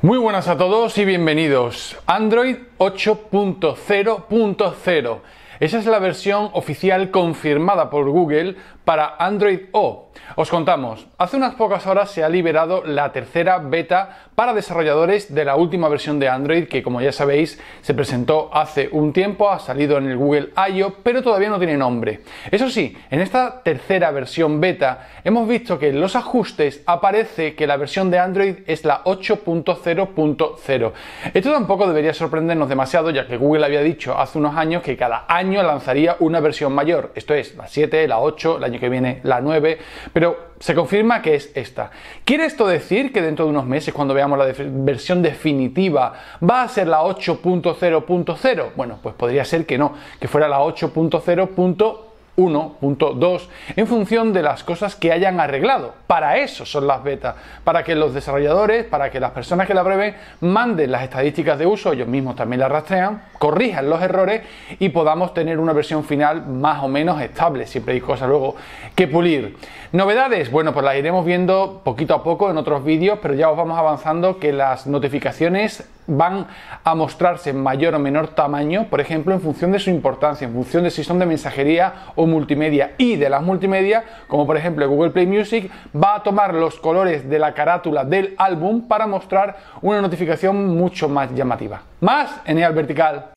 Muy buenas a todos y bienvenidos. Android 8.0.0. Esa es la versión oficial confirmada por Google para Android O. Os contamos, hace unas pocas horas se ha liberado la tercera beta para desarrolladores de la última versión de Android que como ya sabéis se presentó hace un tiempo, ha salido en el Google IO, pero todavía no tiene nombre. Eso sí, en esta tercera versión beta hemos visto que en los ajustes aparece que la versión de Android es la 8.0.0. Esto tampoco debería sorprendernos demasiado ya que Google había dicho hace unos años que cada año lanzaría una versión mayor, esto es, la 7, la 8, el año que viene la 9, pero se confirma que es esta. ¿Quiere esto decir que dentro de unos meses, cuando veamos la versión definitiva, va a ser la 8.0.0? Bueno, pues podría ser que no, que fuera la 8.0.0 1.2 en función de las cosas que hayan arreglado. Para eso son las betas, para que los desarrolladores, para que las personas que la prueben manden las estadísticas de uso, ellos mismos también las rastrean, corrijan los errores y podamos tener una versión final más o menos estable. Siempre hay cosas luego que pulir. Novedades, bueno, pues las iremos viendo poquito a poco en otros vídeos, pero ya os vamos avanzando que las notificaciones van a mostrarse en mayor o menor tamaño, por ejemplo, en función de su importancia, en función de si son de mensajería o multimedia. Y de las multimedia, como por ejemplo Google Play Music, va a tomar los colores de la carátula del álbum para mostrar una notificación mucho más llamativa. Más en el vertical.